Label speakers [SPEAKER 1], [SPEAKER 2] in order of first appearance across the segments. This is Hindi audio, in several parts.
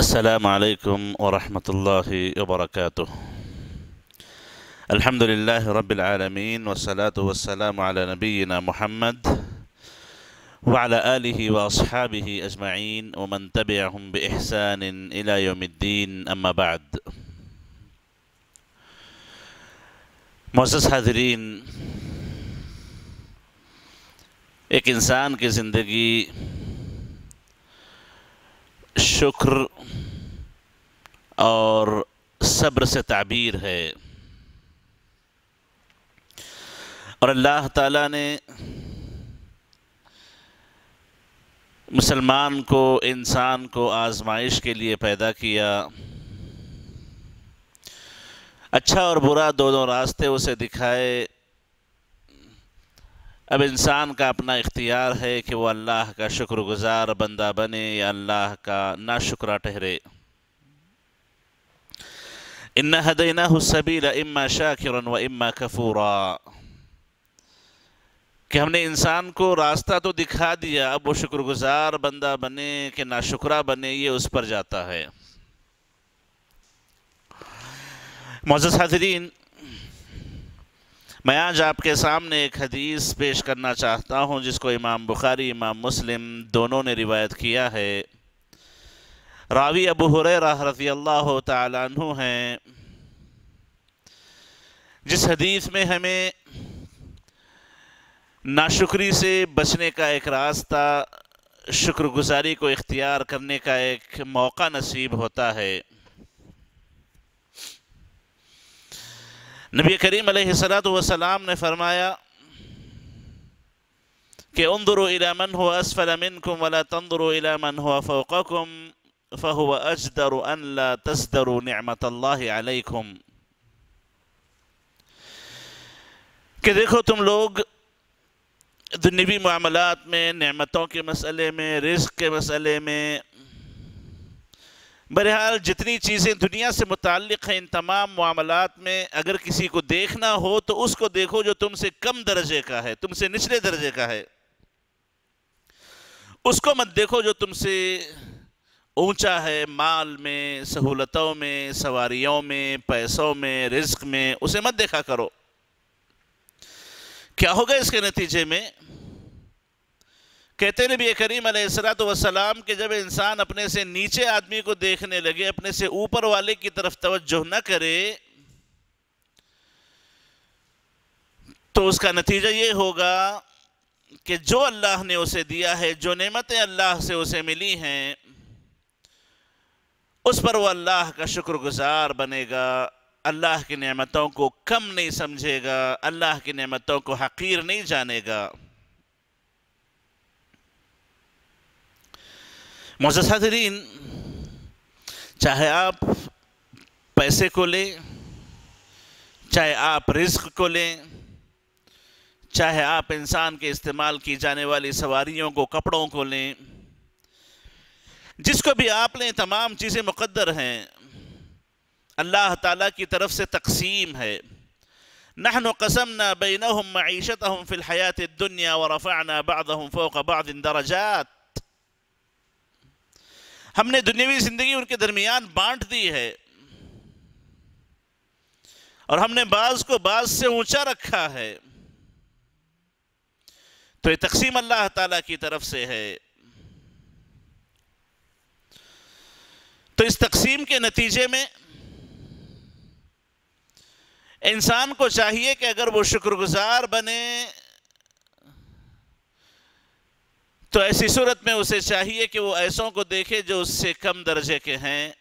[SPEAKER 1] السلام عليكم ورحمة الله وبركاته الحمد لله رب العالمين والصلاة والسلام على نبينا محمد وعلى آله وأصحابه أجمعين ومن تبعهم بإحسان إلى يوم الدين أما بعد معزز حاضرين ایک انسان کی زندگی शुक्र और सब्र से ताबीर है और अल्लाह ताला ने मुसलमान को इंसान को आजमाइश के लिए पैदा किया अच्छा और बुरा दोनों रास्ते उसे दिखाए अब इंसान का अपना इख्तियार है कि वो अल्लाह का शुक्रगुजार बंदा बने या अल्लाह का ना शुक्रा ठहरे इन हदना सबील इम्मा शाकिरन व इम्मा कफूरा कि हमने इंसान को रास्ता तो दिखा दिया अब वो शुक्रगुजार बंदा बने कि ना शुक्रा बने ये उस पर जाता है मोज़ हाजरीन मैं आज आपके सामने एक हदीस पेश करना चाहता हूं जिसको इमाम बुखारी इमाम मुस्लिम दोनों ने रिवायत किया है रावी अबू हुरैरा रफ़ी अल्लाह तु हैं जिस हदीस में हमें नाशुक्री से बचने का एक रास्ता शुक्रगुजारी को इख्तियार करने का एक मौका नसीब होता है नबी करीम सलाम ने फरमाया कि उन्दर इलामन हो असफलमिन कुम वला तंदर इलामन हो फ़ोकुम फ़हुआ अजदर अनला तस्दर नमत अलैकुम कि देखो तुम लोग दुनिवी मामलात में नमतों के मसले में रिस्क के मसले में बहरहाल जितनी चीज़ें दुनिया से मुतक़ हैं इन तमाम मामलों में अगर किसी को देखना हो तो उसको देखो जो तुमसे कम दर्जे का है तुमसे निचले दर्जे का है उसको मत देखो जो तुमसे ऊंचा है माल में सहूलतों में सवारियों में पैसों में रिस्क में उसे मत देखा करो क्या होगा इसके नतीजे में कहते नबी करीम सलाम के जब इंसान अपने से नीचे आदमी को देखने लगे अपने से ऊपर वाले की तरफ तवज्जो न करे तो उसका नतीजा ये होगा कि जो अल्लाह ने उसे दिया है जो नेमतें अल्लाह से उसे मिली हैं उस पर वो अल्लाह का शुक्रगुजार बनेगा अल्लाह की नेमतों को कम नहीं समझेगा अल्लाह की नेमतों को हकीर नहीं जानेगा मुजसरीन चाहे आप पैसे को लें चाहे आप रिस्क को लें चाहे आप इंसान के इस्तेमाल की जाने वाली सवारियों को कपड़ों को लें जिसको भी आप लें तमाम चीज़ें मुकद्दर हैं अल्लाह ताला की तरफ से तकसीम है नहन कसम न बैन हम मीशत हम फ़िलहयात दुनिया और रफ़ाना बाद हम फ़ोक बाद दरजात हमने दुनियावी जिंदगी उनके दरमियान बांट दी है और हमने बाज को बाज से ऊंचा रखा है तो ये तकसीम अल्लाह ताला की तरफ से है तो इस तकसीम के नतीजे में इंसान को चाहिए कि अगर वो शुक्रगुजार बने तो ऐसी सूरत में उसे चाहिए कि वो ऐसों को देखे जो उससे कम दर्जे के हैं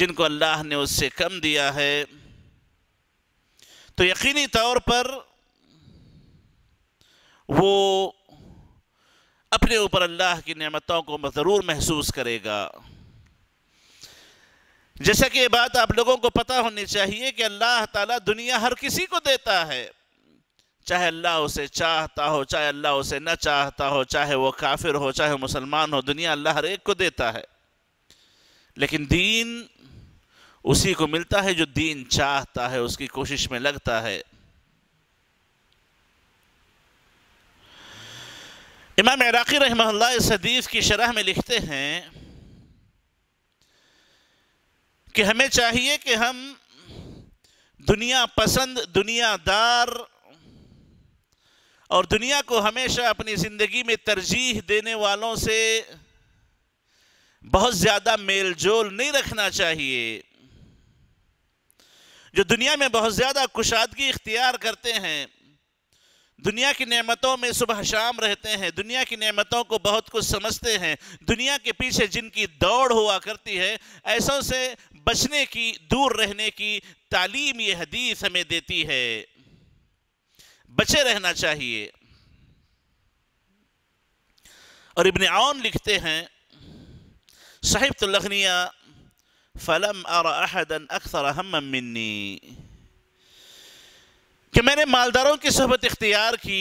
[SPEAKER 1] जिनको अल्लाह ने उससे कम दिया है तो यकीनी तौर पर वो अपने ऊपर अल्लाह की नेमतों को ज़रूर महसूस करेगा जैसा कि ये बात आप लोगों को पता होनी चाहिए कि अल्लाह ताला दुनिया हर किसी को देता है चाहे अल्लाह उसे चाहता हो चाहे अल्लाह उसे न चाहता हो चाहे वो काफिर हो चाहे मुसलमान हो दुनिया अल्लाह हर एक को देता है लेकिन दीन उसी को मिलता है जो दीन चाहता है उसकी कोशिश में लगता है इमाम इराकी रहमल्ला इस हदीस की शरह में लिखते हैं कि हमें चाहिए कि हम दुनिया पसंद दुनियादार और दुनिया को हमेशा अपनी ज़िंदगी में तरजीह देने वालों से बहुत ज़्यादा मेल जोल नहीं रखना चाहिए जो दुनिया में बहुत ज़्यादा कुशादगी इख्तियार करते हैं दुनिया की नेमतों में सुबह शाम रहते हैं दुनिया की नेमतों को बहुत कुछ समझते हैं दुनिया के पीछे जिनकी दौड़ हुआ करती है ऐसों से बचने की दूर रहने की तालीम यह हदीस हमें देती है बचे रहना चाहिए और इबन आउन लिखते हैं साहिब तो लखनिया फलम अहदन अक्सर अहम मिन्नी कि मैंने मालदारों की सहबत इख्तियार की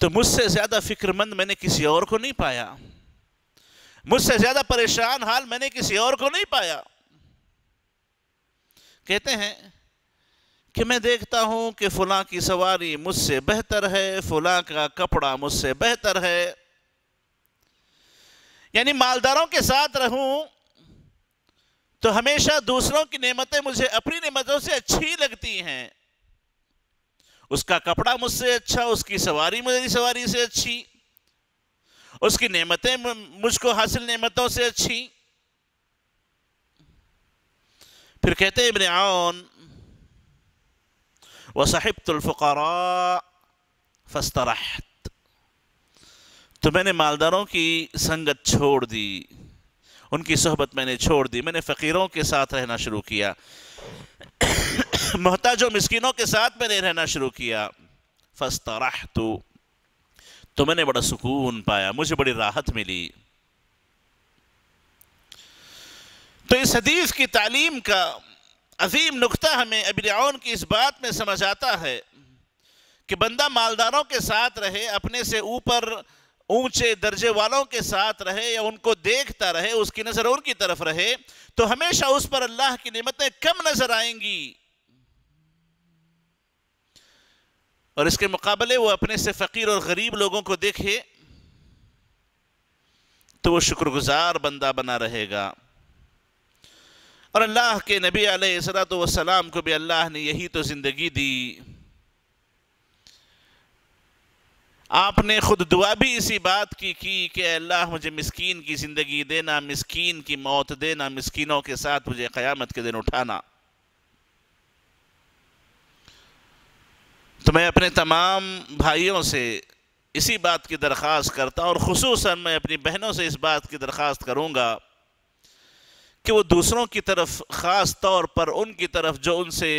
[SPEAKER 1] तो मुझसे ज़्यादा फिक्रमंद मैंने किसी और को नहीं पाया मुझसे ज़्यादा परेशान हाल मैंने किसी और को नहीं पाया कहते हैं कि मैं देखता हूँ कि फ़लाँ की सवारी मुझसे बेहतर है फ़लाँ का कपड़ा मुझसे बेहतर है यानी मालदारों के साथ रहूं तो हमेशा दूसरों की नेमतें मुझे अपनी नेमतों से अच्छी लगती हैं उसका कपड़ा मुझसे अच्छा उसकी सवारी मेरी सवारी से अच्छी उसकी नेमतें मुझको हासिल नेमतों से अच्छी फिर कहते इबन आउन वसाहिबतुल्फ़ारा फस्तराहत तो मैंने मालदारों की संगत छोड़ दी उनकी सोहबत मैंने छोड़ दी मैंने फ़कीरों के साथ रहना शुरू किया मोहताजों मस्किनों के साथ मैंने रहना शुरू किया फस्तराह तो तो मैंने बड़ा सुकून पाया मुझे बड़ी राहत मिली तो इस हदीस की तालीम का अजीम नुकता हमें अबिन की इस बात में समझ आता है कि बंदा मालदारों के साथ रहे अपने से ऊपर ऊंचे दर्जे वालों के साथ रहे या उनको देखता रहे उसकी नज़र उनकी तरफ रहे तो हमेशा उस पर अल्लाह की नमतें कम नज़र आएंगी और इसके मुकाबले वो अपने से फ़कीर और गरीब लोगों को देखे तो वो शुक्रगुजार बंदा बना रहेगा और अल्लाह के नबी आलतम को भी अल्लाह ने यही तो ज़िंदगी दी आपने खुद दुआ भी इसी बात की की कि अल्लाह मुझे मस्किन की ज़िंदगी देना मस्किन की मौत देना मस्किनों के साथ मुझे क़यामत के दिन उठाना तो मैं अपने तमाम भाइयों से इसी बात की दरख्वास्त करता हूँ और ख़सूस मैं अपनी बहनों से इस बात की दरख्वास्त करूँगा कि वो दूसरों की तरफ ख़ास तौर पर उनकी तरफ जो उनसे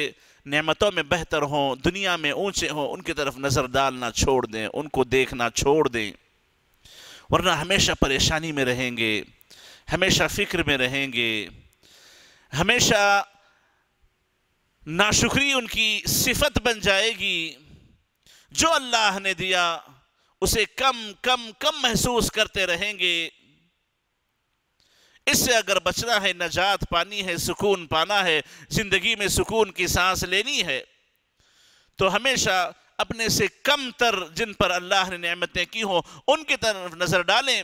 [SPEAKER 1] नेमतों में बेहतर हों दुनिया में ऊंचे हों उनकी तरफ नज़र डालना छोड़ दें उनको देखना छोड़ दें वरना हमेशा परेशानी में रहेंगे हमेशा फ़िक्र में रहेंगे हमेशा नाशुक्री उनकी सिफत बन जाएगी जो अल्लाह ने दिया उसे कम कम कम महसूस करते रहेंगे इससे अगर बचना है नजात पानी है सुकून पाना है ज़िंदगी में सुकून की सांस लेनी है तो हमेशा अपने से कम तर जिन पर अल्लाह ने नेमतें की हों उनकी तरफ नज़र डालें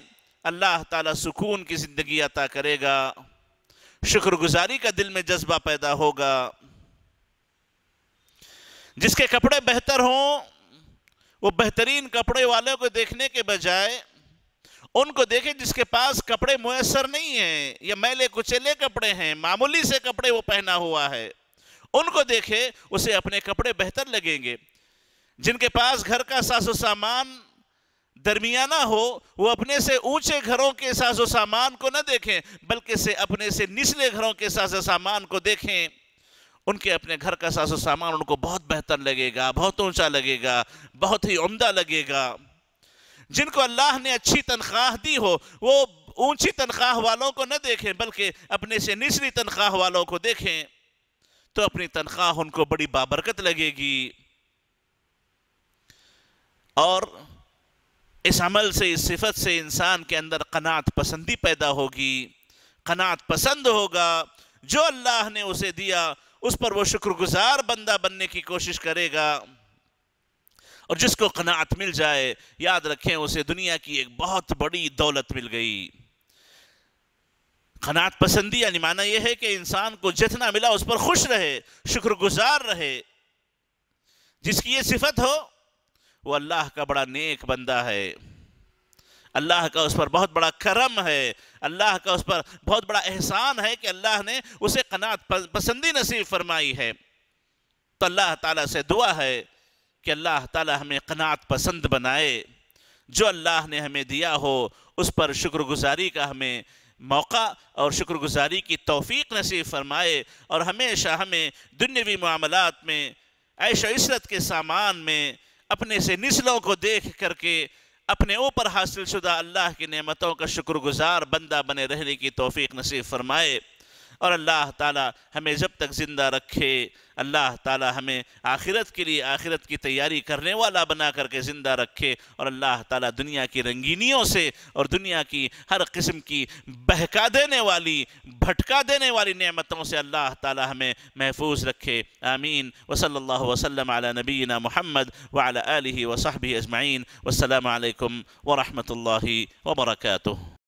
[SPEAKER 1] अल्लाह ताला सुकून की ज़िंदगी अता करेगा शुक्रगुजारी का दिल में जज्बा पैदा होगा जिसके कपड़े बेहतर हों वो बेहतरीन कपड़े वाले को देखने के बजाय उनको देखें जिसके पास कपड़े मुयसर नहीं है या मैले कुचेले कपड़े हैं मामूली से कपड़े वो पहना हुआ है उनको देखें उसे अपने कपड़े बेहतर लगेंगे जिनके पास घर का साजो सामान दरमियाना हो वो अपने से ऊंचे घरों के साजो सामान को न देखें बल्कि से अपने से निचले घरों के साजो सामान को देखें उनके अपने घर का साजो सामान उनको बहुत बेहतर लगेगा बहुत ऊंचा लगेगा बहुत ही उम्दा लगेगा जिनको अल्लाह ने अच्छी तनख्वाह दी हो वो ऊंची तनख्वाह वालों को न देखें बल्कि अपने से निचली तनख्वाह वालों को देखें तो अपनी तनख्वाह उनको बड़ी बाबरकत लगेगी और इस अमल से इस सिफत से इंसान के अंदर कनात पसंदी पैदा होगी कनात पसंद होगा जो अल्लाह ने उसे दिया उस पर वो शुक्रगुजार बंदा बनने की कोशिश करेगा और जिसको कनात मिल जाए याद रखें उसे दुनिया की एक बहुत बड़ी दौलत मिल गई कनात पसंदी यानी माना यह है कि इंसान को जितना मिला उस पर खुश रहे शुक्रगुजार रहे जिसकी ये सिफत हो वो अल्लाह का बड़ा नेक बंदा है अल्लाह का उस पर बहुत बड़ा करम है अल्लाह का उस पर बहुत बड़ा एहसान है कि अल्लाह ने उसे कनात पसंदी नसीब फरमाई है तो अल्लाह ताला से दुआ है कि अल्लाह ताला हमें कनात पसंद बनाए जो अल्लाह ने हमें दिया हो उस पर शुक्रगुजारी का हमें मौका और शुक्रगुजारी की तौफीक नसीब फरमाए और हमेशा हमें दुनियावी मामलात में ऐश इसरत के सामान में अपने से निस्लों को देख करके अपने ऊपर हासिल शुदा अल्लाह की नेमतों का शुक्रगुजार बंदा बने रहने की तोफ़ी नसीब फरमाए और अल्लाह ताला हमें जब तक ज़िंदा रखे अल्लाह ताला हमें आखिरत के लिए आखिरत की तैयारी करने वाला बना करके ज़िंदा रखे और अल्लाह ताला दुनिया की रंगीनियों से और दुनिया की हर किस्म की बहका देने वाली भटका देने वाली नेमतों से अल्लाह ताला हमें महफूज रखे आमीन वसल वसलम आला नबीना महमद वाली वसाहबी अजमाइन वालकम वरहमल वर्का